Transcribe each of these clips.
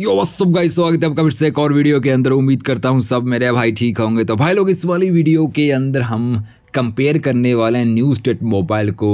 यो सब गाइस स्वागत है आपका फिर से एक और वीडियो के अंदर उम्मीद करता हूँ सब मेरे भाई ठीक होंगे तो भाई लोग इस वाली वीडियो के अंदर हम कंपेयर करने वाले हैं न्यू स्टेट मोबाइल को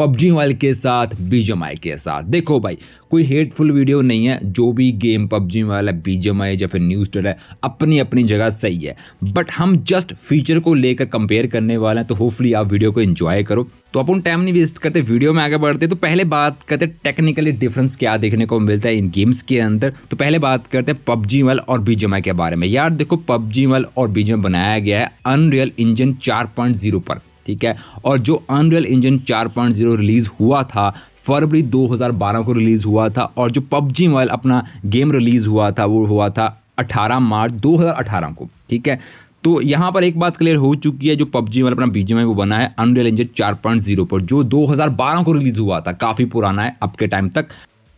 पबजी मोबाइल के साथ बीजेमआई के साथ देखो भाई कोई हेटफुल वीडियो नहीं है जो भी गेम पबजी मोबाइल है बीजेमआई या फिर न्यूज टेड है अपनी अपनी जगह सही है बट हम जस्ट फीचर को लेकर कंपेयर करने वाले हैं तो होपफुली आप वीडियो को इंजॉय करो तो अपन टाइम नहीं वेस्ट करते वीडियो में आगे बढ़ते तो पहले बात करते टेक्निकली डिफरेंस क्या देखने को मिलता है इन गेम्स के अंदर तो पहले बात करते हैं पबजी मोबाइल और बीजेमआई के बारे में यार देखो पबजी मोबाइल और बीजेम बनाया गया है अनरियल इंजन चार पर ठीक है और जो अनरियल इंजन 4.0 रिलीज़ हुआ था फरवरी 2012 को रिलीज़ हुआ था और जो पबजी मोबाइल अपना गेम रिलीज़ हुआ था वो हुआ था 18 मार्च 2018 को ठीक है तो यहाँ पर एक बात क्लियर हो चुकी है जो पबजी मोबाइल अपना बीजीएम वो बना है अनरियल इंजन 4.0 पर जो 2012 को रिलीज़ हुआ था काफ़ी पुराना है अब के टाइम तक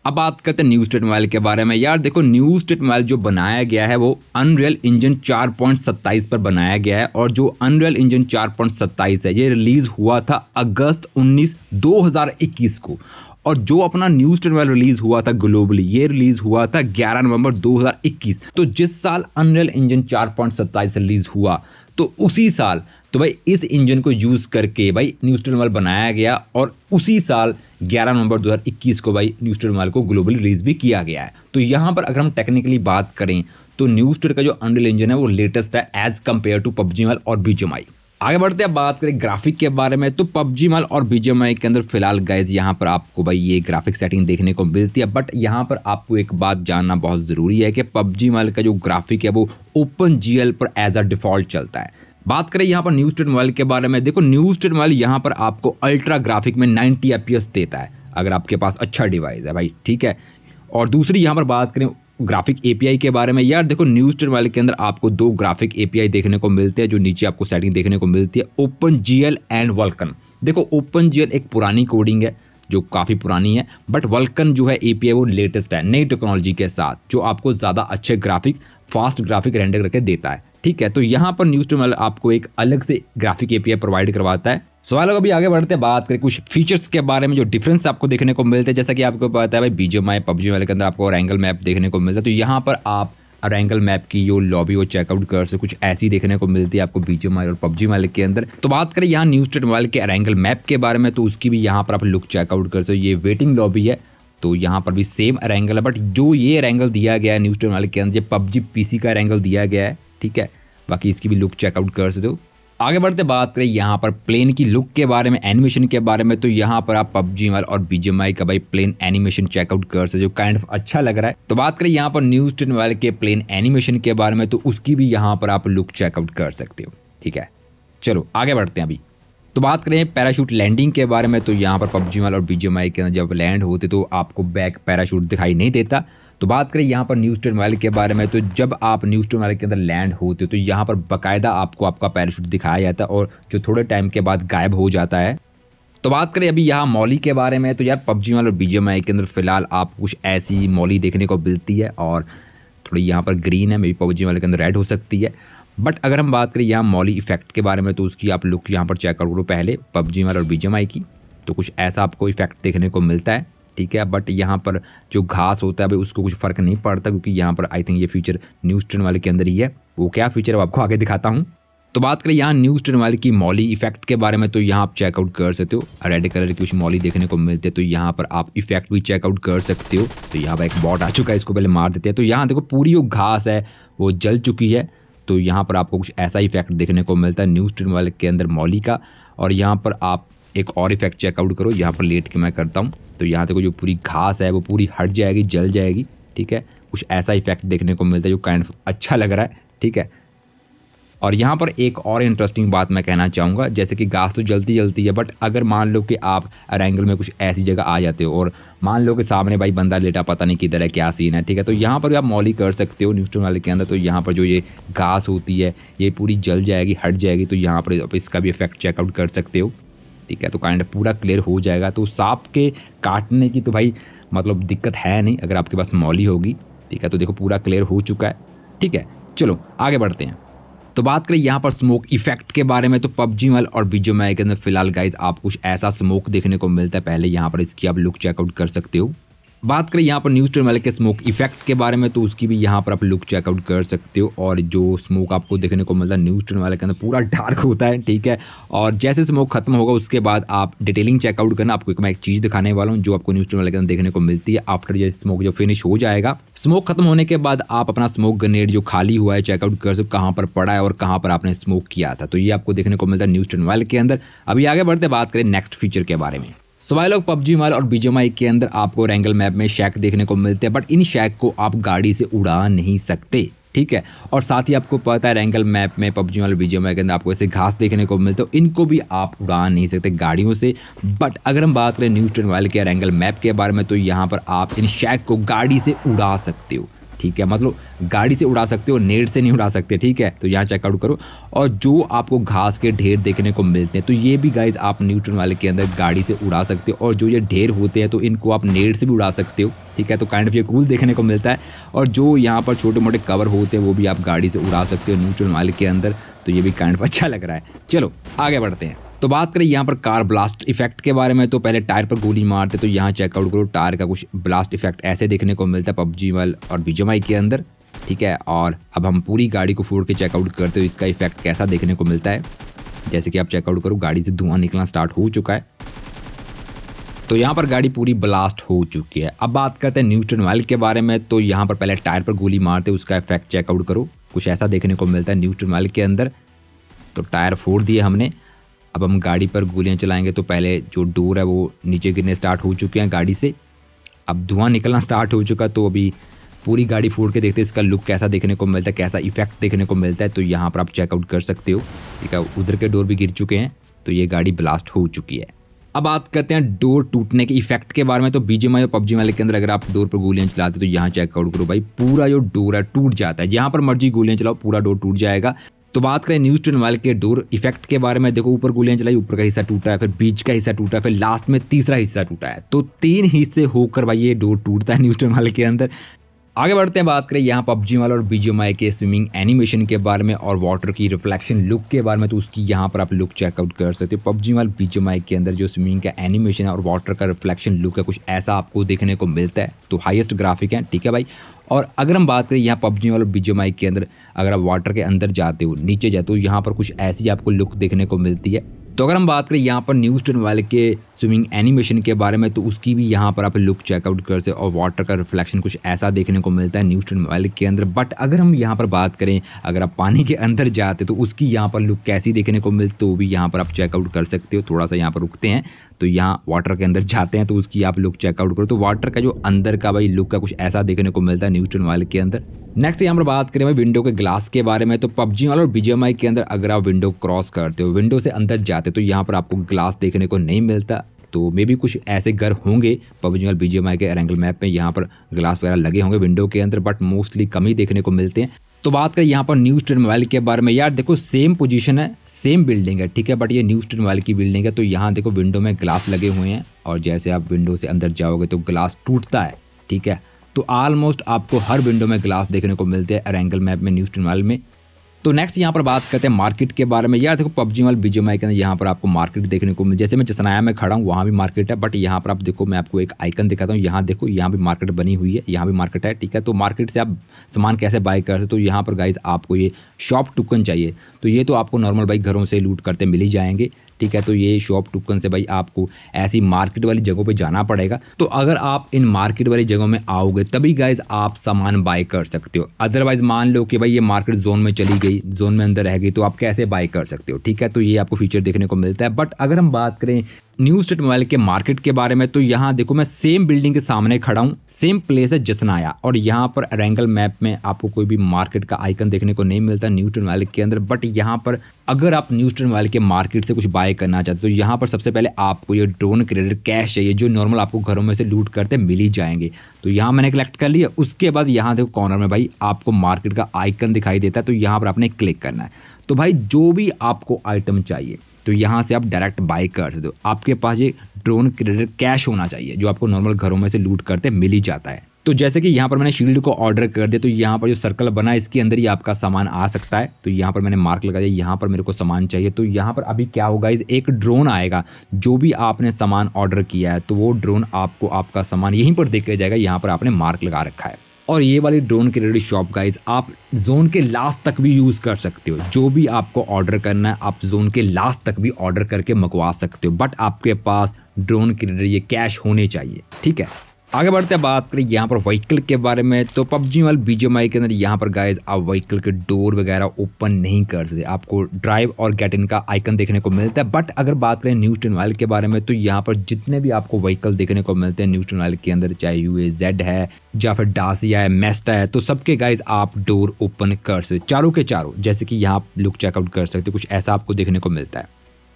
अब बात करते हैं न्यू स्टेट मोबाइल के बारे में यार देखो न्यू स्टेट मोबाइल जो बनाया गया है वो अनरियल इंजन 4.27 पर बनाया गया है और जो अनरियल इंजन 4.27 है ये रिलीज़ हुआ था अगस्त 19 2021 को और जो अपना न्यू मोबाइल रिलीज हुआ था ग्लोबली ये रिलीज हुआ था 11 नवंबर 2021 तो जिस साल अनरियल इंजन 4.27 रिलीज हुआ तो उसी साल तो भाई इस इंजन को यूज़ करके भाई न्यूस्टन वाल बनाया गया और उसी साल 11 नवंबर 2021 को भाई न्यूस्टर माल को ग्लोबल रिलीज़ भी किया गया है तो यहाँ पर अगर हम टेक्निकली बात करें तो न्यूस्टर का जो अंडल इंजन है वो लेटेस्ट है एज़ कम्पेयर टू पबजी माल और बीजे आगे बढ़ते हैं बात करें ग्राफिक के बारे में तो पबजी माल और बीजेमआई के अंदर फिलहाल गाइज यहाँ पर आपको भाई ये ग्राफिक सेटिंग देखने को मिलती है बट यहाँ पर आपको एक बात जानना बहुत ज़रूरी है कि पबजी माल का जो ग्राफिक है वो ओपन जीएल पर एज अ डिफ़ॉल्ट चलता है बात करें यहाँ पर न्यूज टेट मोबाइल के बारे में देखो न्यूज टेट मोबाइल यहाँ पर आपको अल्ट्रा ग्राफिक में 90 एफ देता है अगर आपके पास अच्छा डिवाइस है भाई ठीक है और दूसरी यहाँ पर बात करें ग्राफिक एपीआई के बारे में यार देखो न्यूज टेट मोबाइल के अंदर आपको दो ग्राफिक एपीआई देखने को मिलते हैं जो नीचे आपको सेटिंग देखने को मिलती है ओपन जीएल एंड वल्कन देखो ओपन जीएल एक पुरानी कोडिंग है जो काफ़ी पुरानी है बट वल्कन जो है ए वो लेटेस्ट है नई टेक्नोलॉजी के साथ जो आपको ज़्यादा अच्छे ग्राफिक फास्ट ग्राफिक रेंडर करके देता है ठीक है तो यहाँ पर न्यूज टर्मिनल आपको एक अलग से ग्राफिक एपीआई प्रोवाइड करवाता है सवाल अभी आगे बढ़ते हैं बात करें कुछ फीचर्स के बारे में जो डिफरेंस आपको देखने को मिलते हैं जैसा कि आपको पता है भाई बीजे पबजी वाले के अंदर आपको रैंगल मैप देखने को मिलता है तो यहाँ पर आप रैंगल मैप की जो लॉबी वो चेकआउट कर से कुछ ऐसी देखने को मिलती है आपको बीजे और पबजी वाले के अंदर तो बात करें यहाँ न्यूज स्टेट मोबाइल के रैंगल मैप के बारे में तो उसकी भी यहाँ पर आप लुक चेकआउट कर सो ये वेटिंग लॉबी है तो यहाँ पर भी सेम रैंगल है बट जो ये रैंगल दिया गया है न्यूज स्टेट मोबाइल के अंदर ये पबजी पीसी का रैंगल दिया गया है ठीक है बाकी इसकी भी लुक चेकआउट कर सकते हो आगे बढ़ते बात करें यहाँ पर प्लेन की लुक के बारे में एनिमेशन के बारे में तो यहाँ पर आप पबजी माल और बीजेमआई का भाई प्लेन एनिमेशन चेकआउट कर सकते हो काइंड ऑफ अच्छा लग रहा है तो बात करें यहाँ पर न्यूज टेन वाले के प्लेन एनिमेशन के बारे में तो उसकी भी यहाँ पर आप लुक चेकआउट कर सकते हो ठीक है चलो आगे बढ़ते हैं अभी तो बात करें पैराशूट लैंडिंग के बारे में तो यहाँ पर पबजी माल और बीजेमआई के अंदर जब लैंड होते तो आपको बैक पैराशूट दिखाई नहीं देता तो बात करें यहाँ पर न्यूज़ टर्माइल के बारे में तो जब आप न्यूज़ टर्माइल के अंदर लैंड होते हो तो यहाँ पर बाकायदा आपको आपका पैराशूट दिखाया जाता है और जो थोड़े टाइम के बाद गायब हो जाता है तो बात करें अभी यहाँ मॉली के बारे में तो यार पबजी मॉल और बी के अंदर फिलहाल आप कुछ ऐसी मॉली देखने को मिलती है और थोड़ी यहाँ पर ग्रीन है मे बी पबजी मॉल के अंदर रेड हो सकती है बट अगर हम बात करें यहाँ मॉली इफेक्ट के बारे में तो उसकी आप लुक यहाँ पर चेक करो पहले पबजी मॉल और बी की तो कुछ ऐसा आपको इफेक्ट देखने को मिलता है ठीक है बट यहाँ पर जो घास होता है भाई उसको कुछ फ़र्क नहीं पड़ता क्योंकि यहाँ पर आई थिंक ये फीचर न्यूज़ ट्रेन वाले के अंदर ही है वो क्या फीचर है आपको आगे दिखाता हूँ तो बात करें यहाँ न्यूज़ ट्रेन वाले की मॉली इफेक्ट के बारे में तो यहाँ आप चेकआउट कर सकते हो रेड कलर की कुछ मॉली देखने को मिलते हैं तो यहाँ पर आप इफेक्ट भी चेकआउट कर सकते हो तो यहाँ पर एक बॉट आ चुका है इसको पहले मार देते हैं तो यहाँ देखो पूरी जो घास है वो जल चुकी है तो यहाँ पर आपको कुछ ऐसा इफेक्ट देखने को मिलता है न्यूज़ ट्रेन वाले के अंदर मॉली का और यहाँ पर आप एक और इफेक्ट चेकआउट करो यहाँ पर लेट के मैं करता हूँ तो यहाँ देखो जो पूरी घास है वो पूरी हट जाएगी जल जाएगी ठीक है कुछ ऐसा इफेक्ट देखने को मिलता है जो काइंड अच्छा लग रहा है ठीक है और यहाँ पर एक और इंटरेस्टिंग बात मैं कहना चाहूँगा जैसे कि घास तो जलती जलती है बट अगर मान लो कि आप रैंगल में कुछ ऐसी जगह आ जाते हो और मान लो कि सामने भाई बंदा लेटा पता नहीं किधर है क्या सीन है ठीक है तो यहाँ पर भी आप मौली कर सकते हो न्यूस्टन वाले के अंदर तो यहाँ पर जो ये घास होती है ये पूरी जल जाएगी हट जाएगी तो यहाँ पर आप इसका भी इफेक्ट चेकआउट कर सकते हो ठीक है तो काइंड पूरा क्लियर हो जाएगा तो सांप के काटने की तो भाई मतलब दिक्कत है नहीं अगर आपके पास मौली होगी ठीक है तो देखो पूरा क्लियर हो चुका है ठीक है चलो आगे बढ़ते हैं तो बात करें यहाँ पर स्मोक इफेक्ट के बारे में तो पबजी मल और बीजो माई के अंदर फिलहाल गाइज आप कुछ ऐसा स्मोक देखने को मिलता है पहले यहाँ पर इसकी आप लुक चेकआउट कर सकते हो बात करें यहाँ पर न्यूज वाले के स्मोक इफेक्ट के बारे में तो उसकी भी यहाँ पर आप लुक चेकआउट कर सकते हो और जो स्मोक आपको देखने को मिलता है न्यूज वाले के अंदर पूरा डार्क होता है ठीक है और जैसे स्मोक खत्म होगा उसके बाद आप डिटेलिंग चेकआउट करना आपको एक मैं एक चीज़ दिखाने वाला हूँ जो आपको न्यूज वाले के अंदर देखने को मिलती है आफ्टर ये स्मोक जो फिनिश हो जाएगा स्मोक खत्म होने के बाद आप अपना स्मोक ग्रेनेड जो खाली हुआ है चेकआउट कर सकते कहाँ पर पड़ा है और कहाँ पर आपने स्मोक किया था तो ये आपको देखने को मिलता है न्यूज वाले के अंदर अभी आगे बढ़ते बात करें नेक्स्ट फीचर के बारे में सवाई लोग पबजी माल और बीजेमाई के अंदर आपको रेंगल मैप में शैक देखने को मिलते हैं बट इन शैक को आप गाड़ी से उड़ा नहीं सकते ठीक है और साथ ही आपको पता है रेंगल मैप में पबजी वाले बीजे के अंदर आपको ऐसे घास देखने को मिलते हो तो इनको भी आप उड़ा नहीं सकते गाड़ियों से बट अगर हम बात करें न्यूज ट्रेन वाइल के रेंगल मैप के बारे में तो यहाँ पर आप इन शैक को गाड़ी से उड़ा सकते हो ठीक है मतलब गाड़ी से उड़ा सकते हो नेट से नहीं उड़ा सकते ठीक है तो यहाँ चेकआउट करो और जो आपको घास के ढेर देखने को मिलते हैं तो ये भी गाइज आप न्यूट्रन वाले के अंदर गाड़ी से उड़ा सकते हो और जो ये ढेर होते हैं तो इनको आप नेट से भी उड़ा सकते हो ठीक है तो काइंड ऑफ ये कूल देखने को मिलता है और जो यहाँ पर छोटे मोटे कवर होते हैं वो भी आप गाड़ी से उड़ा सकते हो न्यूट्रन वाले के अंदर तो ये भी काइंड ऑफ अच्छा लग रहा है चलो आगे बढ़ते हैं तो बात करें यहाँ पर कार ब्लास्ट इफेक्ट के बारे में तो पहले टायर पर गोली मारते तो यहाँ चेकआउट करो टायर का कुछ ब्लास्ट इफेक्ट ऐसे देखने को मिलता है पबजी वाल और बीजोमाई के अंदर ठीक है और अब हम पूरी गाड़ी को फोड़ के चेकआउट करते हो तो इसका इफेक्ट कैसा देखने को मिलता है जैसे कि आप चेकआउट करो गाड़ी से धुआं निकलना स्टार्ट हो चुका है तो यहाँ पर गाड़ी पूरी ब्लास्ट हो चुकी है अब बात करते हैं न्यूटन वाइल के बारे में तो यहाँ पर पहले टायर पर गोली मारते उसका इफेक्ट चेकआउट करो कुछ ऐसा देखने को मिलता है न्यूटन वाइल के अंदर तो टायर फोड़ दिए हमने अब हम गाड़ी पर गोलियां चलाएंगे तो पहले जो डोर है वो नीचे गिरने स्टार्ट हो चुके हैं गाड़ी से अब धुआं निकलना स्टार्ट हो चुका तो अभी पूरी गाड़ी फोड़ के देखते हैं इसका लुक कैसा देखने को मिलता है कैसा इफेक्ट देखने को मिलता है तो यहाँ पर आप चेकआउट कर सकते हो ठीक है उधर के डोर भी गिर चुके हैं तो ये गाड़ी ब्लास्ट हो चुकी है अब बात करते हैं डोर टूटने के इफेक्ट के बारे में तो बी और पबजी वाले के अंदर अगर आप डोर पर गोलियां चलाते हो तो यहाँ चेकआउट करो भाई पूरा जो डोर है टूट जाता है जहाँ पर मर्जी गोलियां चलाओ पूरा डोर टूट जाएगा तो बात करें न्यूज ट्वेंट वाले के डोर इफेक्ट के बारे में देखो ऊपर गोलियां चलाई ऊपर का हिस्सा टूटा है फिर बीच का हिस्सा टूटा है फिर लास्ट में तीसरा हिस्सा टूटा है तो तीन हिस्से होकर भाई ये डोर टूटता है न्यूज ट्वेंट वाले के अंदर आगे बढ़ते हैं बात करें यहाँ पबजी वाले और बीजीएमआई के स्विमिंग एनिमेशन के बारे में और वाटर की रिफ्लेक्शन लुक के बारे में तो उसकी यहाँ पर आप लुक चेकआउट कर सकते हो पबजी बीजे बीजीएमआई के अंदर जो स्विमिंग का एनिमेशन है और वाटर का रिफ्लेक्शन लुक है कुछ ऐसा आपको देखने को मिलता है तो हाइस्ट ग्राफिक है ठीक है भाई और अगर हम बात करें यहाँ पबजी वाले माई के अंदर अगर आप वाटर के अंदर जाते हो नीचे जाते हो यहाँ पर कुछ ऐसी आपको लुक देखने को मिलती है तो अगर हम बात करें यहाँ पर न्यूज टन वाले के स्विमिंग एनिमेशन के बारे में तो उसकी भी यहाँ पर आप लुक चेकआउट कर से और वाटर का रिफ्लेक्शन कुछ ऐसा देखने को मिलता है न्यूज टन मोबाइल के अंदर बट अगर हम यहाँ पर बात करें अगर आप पानी के अंदर जाते तो उसकी यहाँ पर लुक कैसी देखने को मिलती तो भी यहाँ पर आप चेकआउट कर सकते हो थोड़ा सा यहाँ पर रुकते हैं तो यहाँ वाटर के अंदर जाते हैं तो उसकी आप लुक चेकआउट करो तो वाटर का जो अंदर का भाई लुक का कुछ ऐसा देखने को मिलता है न्यूट्रन वाले के अंदर नेक्स्ट यहाँ पर बात करें भाई विंडो के ग्लास के बारे में तो पबजी वाले और बीजेमआई के अंदर अगर आप विंडो क्रॉस करते हो विंडो से अंदर जाते हो तो यहाँ पर आपको ग्लास देखने को नहीं मिलता तो मे भी कुछ ऐसे घर होंगे पबजी और बीजेमआई के रैंकल मैप में यहाँ पर ग्लास वगैरह लगे होंगे विंडो के अंदर बट मोस्टली कम ही देखने को मिलते हैं तो बात करें यहाँ पर न्यू स्टेट मोबाइल के बारे में यार देखो सेम पोजीशन है सेम बिल्डिंग है ठीक है बट ये न्यू स्टेट मोबाइल की बिल्डिंग है तो यहाँ देखो विंडो में ग्लास लगे हुए हैं और जैसे आप विंडो से अंदर जाओगे तो ग्लास टूटता है ठीक है तो आलमोस्ट आपको हर विंडो में ग्लास देखने को मिलते हैं रेंगल मैप में न्यू स्टेट मोबाइल में तो नेक्स्ट यहाँ पर बात करते हैं मार्केट के बारे में यार देखो पबजी वाले बीजे माइकन के अंदर यहाँ पर आपको मार्केट देखने को मिले जैसे मैं जसनाया में खड़ा हूँ वहाँ भी मार्केट है बट यहाँ पर आप देखो मैं आपको एक आइकन दिखाता हूँ यहाँ देखो यहाँ भी मार्केट बनी हुई है यहाँ भी मार्केट है ठीक है तो मार्केट से आप सामान कैसे बाई कर सकते तो यहाँ पर गाइज आपको ये शॉप टुकन चाहिए तो ये तो आपको नॉर्मल बाइक घरों से लूट करते मिल ही जाएंगे ठीक है तो ये शॉप टोकन से भाई आपको ऐसी मार्केट वाली जगहों पर जाना पड़ेगा तो अगर आप इन मार्केट वाली जगहों में आओगे तभी गाइज आप सामान बाय कर सकते हो अदरवाइज मान लो कि भाई ये मार्केट जोन में चली गई जोन में अंदर रह गई तो आप कैसे बाय कर सकते हो ठीक है तो ये आपको फीचर देखने को मिलता है बट अगर हम बात करें न्यू स्टेट मोबाइल के मार्केट के बारे में तो यहाँ देखो मैं सेम बिल्डिंग के सामने खड़ा हूँ सेम प्लेस है जसनाया और यहाँ पर रेंगल मैप में आपको कोई भी मार्केट का आइकन देखने को नहीं मिलता न्यू स्टेट मोबाइल के अंदर बट यहाँ पर अगर आप न्यू स्टेट मोबाइल के मार्केट से कुछ बाय करना चाहते हो तो यहाँ पर सबसे पहले आपको ये ड्रोन क्रेडिट कैश चाहिए जो नॉर्मल आपको घरों में से लूट करते मिल ही जाएंगे तो यहाँ मैंने कलेक्ट कर लिया उसके बाद यहाँ देखो कॉर्नर में भाई आपको मार्केट का आइकन दिखाई देता है तो यहाँ पर आपने क्लिक करना है तो भाई जो भी आपको आइटम चाहिए तो यहाँ से आप डायरेक्ट बाई कर सकते हो आपके पास ये ड्रोन क्रेडिट कैश होना चाहिए जो आपको नॉर्मल घरों में से लूट करते मिल ही जाता है तो जैसे कि यहाँ पर मैंने शील्ड को ऑर्डर कर दिया तो यहाँ पर जो सर्कल बना है इसके अंदर ही आपका सामान आ सकता है तो यहाँ पर मैंने मार्क लगा दिया यहाँ पर मेरे को सामान चाहिए तो यहाँ पर अभी क्या होगा इस एक ड्रोन आएगा जो भी आपने सामान ऑर्डर किया है तो वो ड्रोन आपको आपका सामान यहीं पर देख जाएगा यहाँ पर आपने मार्क लगा रखा है और ये वाली ड्रोन क्रेडिट शॉप गाइज आप जोन के लास्ट तक भी यूज़ कर सकते हो जो भी आपको ऑर्डर करना है आप जोन के लास्ट तक भी ऑर्डर करके मंगवा सकते हो बट आपके पास ड्रोन क्रेडिट ये कैश होने चाहिए ठीक है आगे बढ़ते हैं बात करें यहाँ पर व्हीकल के बारे में तो पबजी वाले बी के अंदर यहाँ पर गाइज आप व्हीकल के डोर वगैरह ओपन नहीं कर सकते आपको ड्राइव और गेट इन का आइकन देखने को मिलता है बट अगर बात करें न्यूज टेन के बारे में तो यहाँ पर जितने भी आपको व्हीकल देखने को मिलते हैं न्यूज टेन के अंदर चाहे यू जेड है या फिर डासिया है मेस्टा है तो सबके गाइज आप डोर ओपन कर सकते चारों के चारों जैसे कि यहाँ आप लुक चेकआउट कर सकते कुछ ऐसा आपको देखने को मिलता है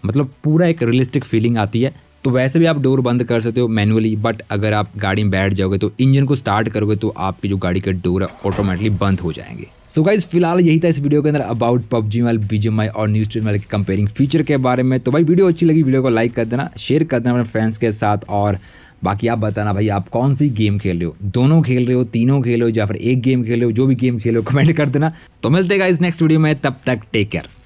मतलब पूरा एक रियलिस्टिक फीलिंग आती है तो वैसे भी आप डोर बंद कर सकते हो मैनुअली बट अगर आप गाड़ी में बैठ जाओगे तो इंजन को स्टार्ट करोगे तो आपकी जो गाड़ी के डोर है ऑटोमेटिकली बंद हो जाएंगे सो गाइज फिलहाल यही था इस वीडियो के अंदर अबाउट पबजी वाले बीजेमआई माई और न्यूज ट्रेन वाले कंपेयरिंग फीचर के बारे में तो भाई वीडियो अच्छी लगी वीडियो को लाइक कर देना शेयर कर देना अपने फ्रेंड्स के साथ और बाकी आप बताना भाई आप कौन सी गेम खेल रहे हो दोनों खेल रहे हो तीनों खेल रहे हो या फिर एक गेम खेल रहे हो जो भी गेम खेल रहे हो कमेंट कर देना तो मिलते गाइज नेक्स्ट वीडियो में तब तक टेक केयर